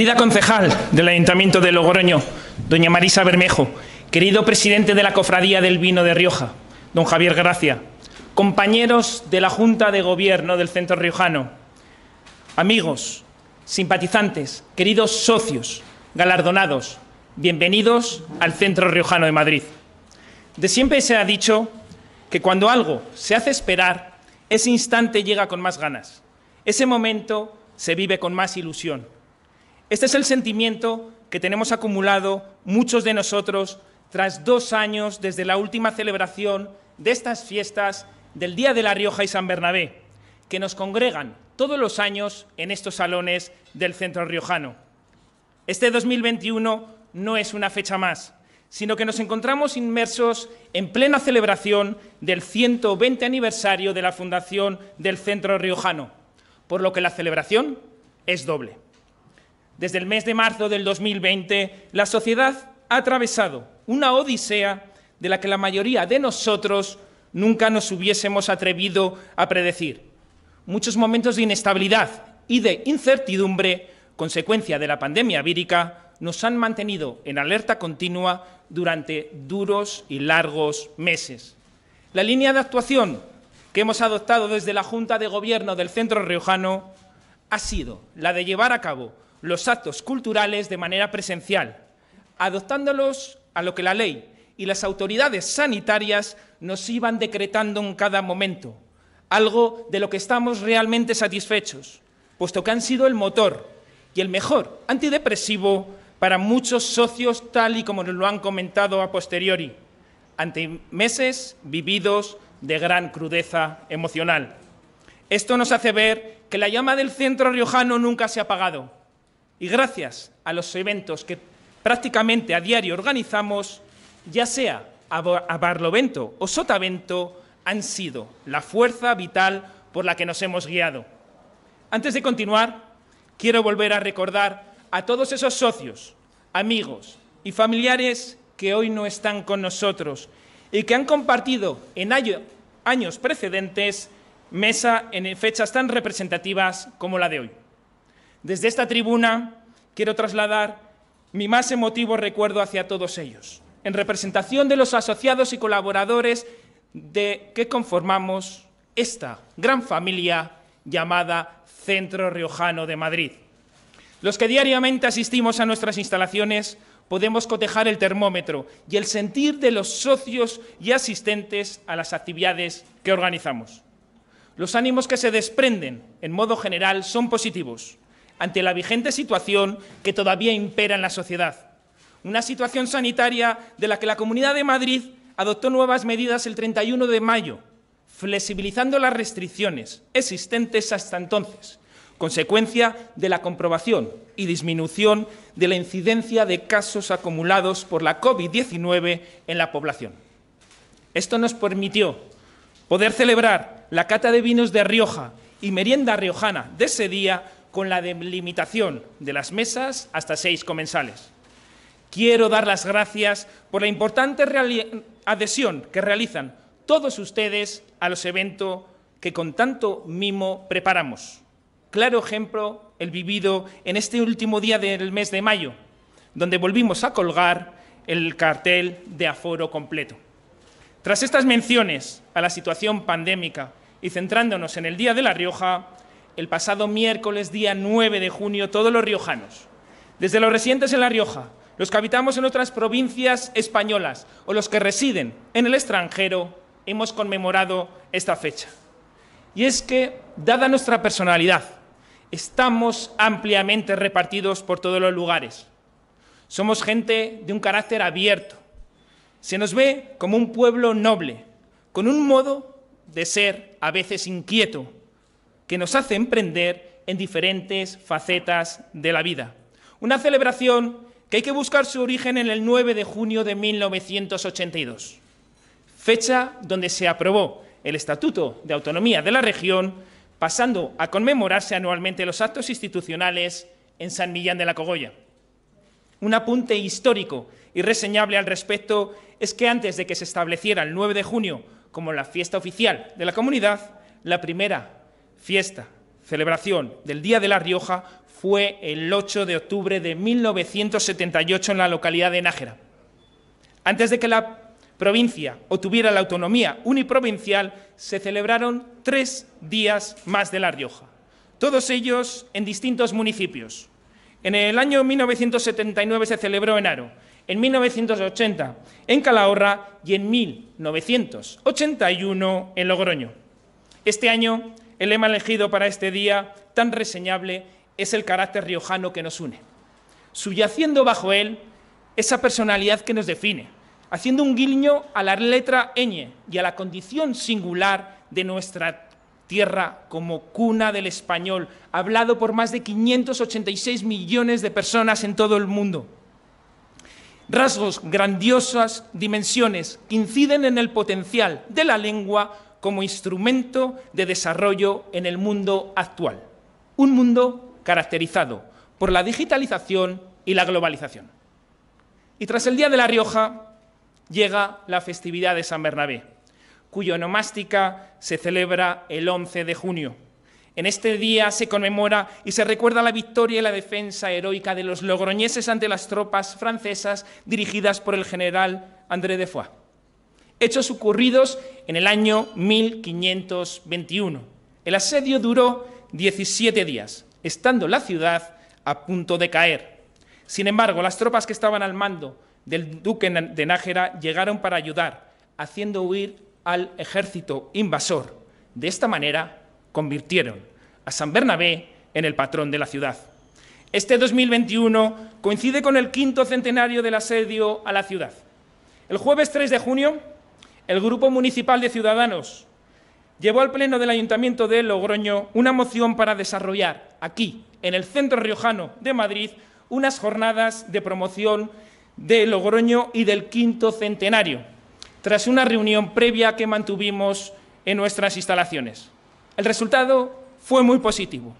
Querida concejal del Ayuntamiento de Logroño, doña Marisa Bermejo, querido presidente de la Cofradía del Vino de Rioja, don Javier Gracia, compañeros de la Junta de Gobierno del Centro Riojano, amigos, simpatizantes, queridos socios, galardonados, bienvenidos al Centro Riojano de Madrid. De siempre se ha dicho que cuando algo se hace esperar, ese instante llega con más ganas, ese momento se vive con más ilusión este es el sentimiento que tenemos acumulado muchos de nosotros tras dos años desde la última celebración de estas fiestas del Día de La Rioja y San Bernabé, que nos congregan todos los años en estos salones del centro riojano. Este 2021 no es una fecha más, sino que nos encontramos inmersos en plena celebración del 120 aniversario de la fundación del centro riojano, por lo que la celebración es doble. Desde el mes de marzo del 2020, la sociedad ha atravesado una odisea de la que la mayoría de nosotros nunca nos hubiésemos atrevido a predecir. Muchos momentos de inestabilidad y de incertidumbre, consecuencia de la pandemia vírica, nos han mantenido en alerta continua durante duros y largos meses. La línea de actuación que hemos adoptado desde la Junta de Gobierno del Centro Riojano ha sido la de llevar a cabo los actos culturales de manera presencial, adoptándolos a lo que la ley y las autoridades sanitarias nos iban decretando en cada momento, algo de lo que estamos realmente satisfechos, puesto que han sido el motor y el mejor antidepresivo para muchos socios, tal y como nos lo han comentado a posteriori, ante meses vividos de gran crudeza emocional. Esto nos hace ver que la llama del centro riojano nunca se ha apagado y gracias a los eventos que prácticamente a diario organizamos, ya sea a Barlovento o Sotavento, han sido la fuerza vital por la que nos hemos guiado. Antes de continuar, quiero volver a recordar a todos esos socios, amigos y familiares que hoy no están con nosotros y que han compartido en años precedentes mesa en fechas tan representativas como la de hoy. Desde esta tribuna quiero trasladar mi más emotivo recuerdo hacia todos ellos, en representación de los asociados y colaboradores de que conformamos esta gran familia llamada Centro Riojano de Madrid. Los que diariamente asistimos a nuestras instalaciones podemos cotejar el termómetro y el sentir de los socios y asistentes a las actividades que organizamos. Los ánimos que se desprenden, en modo general, son positivos ante la vigente situación que todavía impera en la sociedad. Una situación sanitaria de la que la Comunidad de Madrid adoptó nuevas medidas el 31 de mayo, flexibilizando las restricciones existentes hasta entonces, consecuencia de la comprobación y disminución de la incidencia de casos acumulados por la COVID-19 en la población. Esto nos permitió poder celebrar la cata de vinos de Rioja y merienda riojana de ese día con la delimitación de las mesas hasta seis comensales. Quiero dar las gracias por la importante adhesión que realizan todos ustedes a los eventos que con tanto mimo preparamos. Claro ejemplo el vivido en este último día del mes de mayo, donde volvimos a colgar el cartel de aforo completo. Tras estas menciones a la situación pandémica y centrándonos en el Día de La Rioja, el pasado miércoles, día 9 de junio, todos los riojanos, desde los residentes en La Rioja, los que habitamos en otras provincias españolas o los que residen en el extranjero, hemos conmemorado esta fecha. Y es que, dada nuestra personalidad, estamos ampliamente repartidos por todos los lugares. Somos gente de un carácter abierto. Se nos ve como un pueblo noble, con un modo de ser a veces inquieto, que nos hace emprender en diferentes facetas de la vida. Una celebración que hay que buscar su origen en el 9 de junio de 1982, fecha donde se aprobó el Estatuto de Autonomía de la región, pasando a conmemorarse anualmente los actos institucionales en San Millán de la Cogolla. Un apunte histórico y reseñable al respecto es que antes de que se estableciera el 9 de junio como la fiesta oficial de la comunidad, la primera fiesta, celebración del Día de La Rioja fue el 8 de octubre de 1978 en la localidad de Nájera. Antes de que la provincia obtuviera la autonomía uniprovincial, se celebraron tres días más de La Rioja, todos ellos en distintos municipios. En el año 1979 se celebró en Aro, en 1980 en Calahorra y en 1981 en Logroño. Este año el lema elegido para este día, tan reseñable, es el carácter riojano que nos une, subyaciendo bajo él esa personalidad que nos define, haciendo un guiño a la letra ñ y a la condición singular de nuestra tierra como cuna del español, hablado por más de 586 millones de personas en todo el mundo. Rasgos grandiosas, dimensiones que inciden en el potencial de la lengua como instrumento de desarrollo en el mundo actual, un mundo caracterizado por la digitalización y la globalización. Y tras el Día de La Rioja llega la festividad de San Bernabé, cuya onomástica se celebra el 11 de junio. En este día se conmemora y se recuerda la victoria y la defensa heroica de los logroñeses ante las tropas francesas dirigidas por el general André de Foix hechos ocurridos en el año 1521. El asedio duró 17 días, estando la ciudad a punto de caer. Sin embargo, las tropas que estaban al mando del duque de Nájera llegaron para ayudar, haciendo huir al ejército invasor. De esta manera, convirtieron a San Bernabé en el patrón de la ciudad. Este 2021 coincide con el quinto centenario del asedio a la ciudad. El jueves 3 de junio, el Grupo Municipal de Ciudadanos llevó al Pleno del Ayuntamiento de Logroño una moción para desarrollar aquí, en el centro riojano de Madrid, unas jornadas de promoción de Logroño y del quinto centenario, tras una reunión previa que mantuvimos en nuestras instalaciones. El resultado fue muy positivo,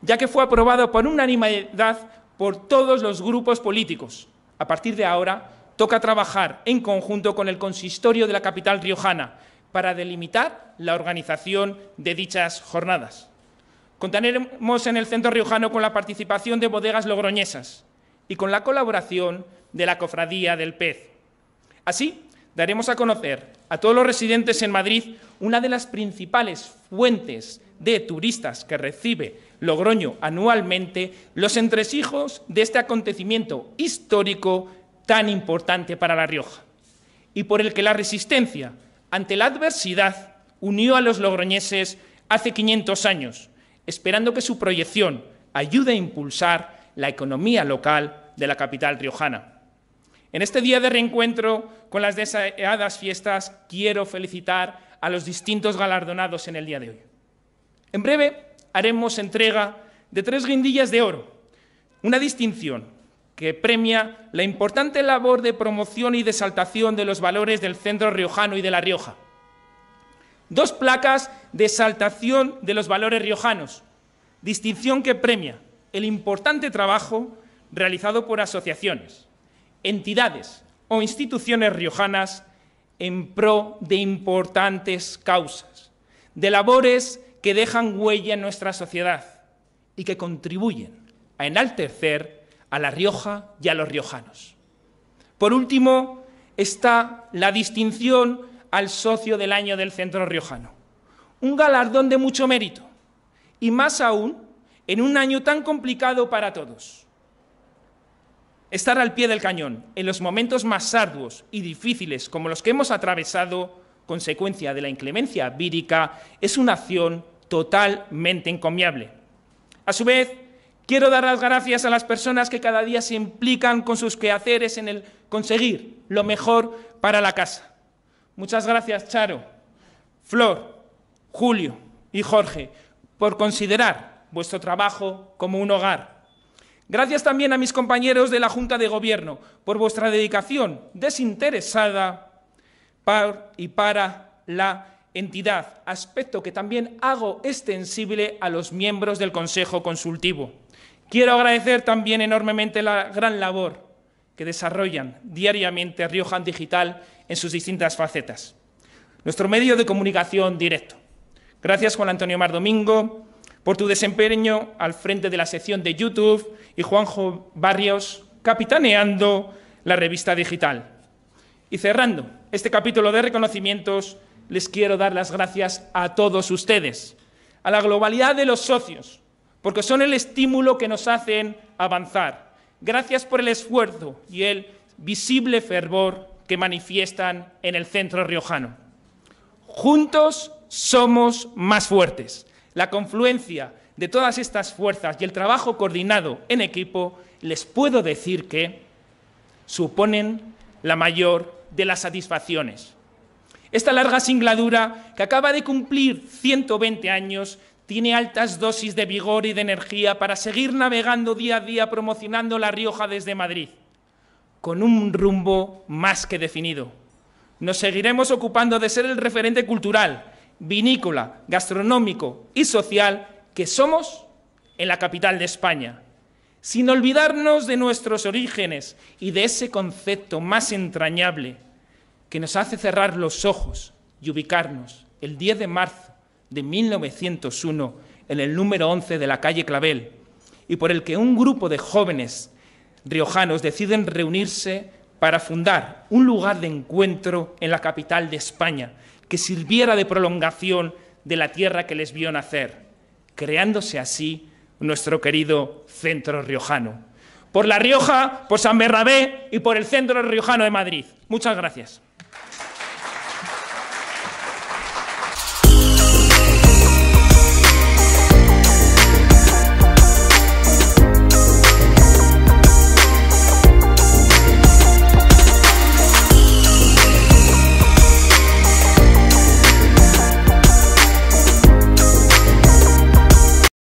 ya que fue aprobado por unanimidad por todos los grupos políticos. A partir de ahora, toca trabajar en conjunto con el consistorio de la capital riojana para delimitar la organización de dichas jornadas. Contaremos en el centro riojano con la participación de bodegas logroñesas y con la colaboración de la Cofradía del Pez. Así, daremos a conocer a todos los residentes en Madrid una de las principales fuentes de turistas que recibe Logroño anualmente, los entresijos de este acontecimiento histórico tan importante para La Rioja y por el que la resistencia ante la adversidad unió a los logroñeses hace 500 años, esperando que su proyección ayude a impulsar la economía local de la capital riojana. En este día de reencuentro con las deseadas fiestas, quiero felicitar a los distintos galardonados en el día de hoy. En breve haremos entrega de tres guindillas de oro, una distinción que premia la importante labor de promoción y de exaltación de los valores del centro riojano y de La Rioja. Dos placas de exaltación de los valores riojanos, distinción que premia el importante trabajo realizado por asociaciones, entidades o instituciones riojanas en pro de importantes causas, de labores que dejan huella en nuestra sociedad y que contribuyen a enaltecer a La Rioja y a los riojanos. Por último, está la distinción al socio del año del Centro Riojano. Un galardón de mucho mérito, y más aún en un año tan complicado para todos. Estar al pie del cañón en los momentos más arduos y difíciles como los que hemos atravesado, consecuencia de la inclemencia vírica, es una acción totalmente encomiable. A su vez, Quiero dar las gracias a las personas que cada día se implican con sus quehaceres en el conseguir lo mejor para la casa. Muchas gracias, Charo, Flor, Julio y Jorge, por considerar vuestro trabajo como un hogar. Gracias también a mis compañeros de la Junta de Gobierno por vuestra dedicación desinteresada y para la entidad, aspecto que también hago extensible a los miembros del Consejo Consultivo. Quiero agradecer también enormemente la gran labor que desarrollan diariamente Riojan Digital en sus distintas facetas. Nuestro medio de comunicación directo. Gracias, Juan Antonio Mar Domingo, por tu desempeño al frente de la sección de YouTube y Juanjo Barrios, capitaneando la revista digital. Y cerrando este capítulo de reconocimientos, les quiero dar las gracias a todos ustedes, a la globalidad de los socios, porque son el estímulo que nos hacen avanzar. Gracias por el esfuerzo y el visible fervor que manifiestan en el centro riojano. Juntos somos más fuertes. La confluencia de todas estas fuerzas y el trabajo coordinado en equipo, les puedo decir que suponen la mayor de las satisfacciones. Esta larga singladura, que acaba de cumplir 120 años, tiene altas dosis de vigor y de energía para seguir navegando día a día promocionando La Rioja desde Madrid, con un rumbo más que definido. Nos seguiremos ocupando de ser el referente cultural, vinícola, gastronómico y social que somos en la capital de España, sin olvidarnos de nuestros orígenes y de ese concepto más entrañable que nos hace cerrar los ojos y ubicarnos el 10 de marzo de 1901 en el número 11 de la calle Clavel y por el que un grupo de jóvenes riojanos deciden reunirse para fundar un lugar de encuentro en la capital de España que sirviera de prolongación de la tierra que les vio nacer, creándose así nuestro querido centro riojano. Por La Rioja, por San Bernabé y por el centro riojano de Madrid. Muchas gracias.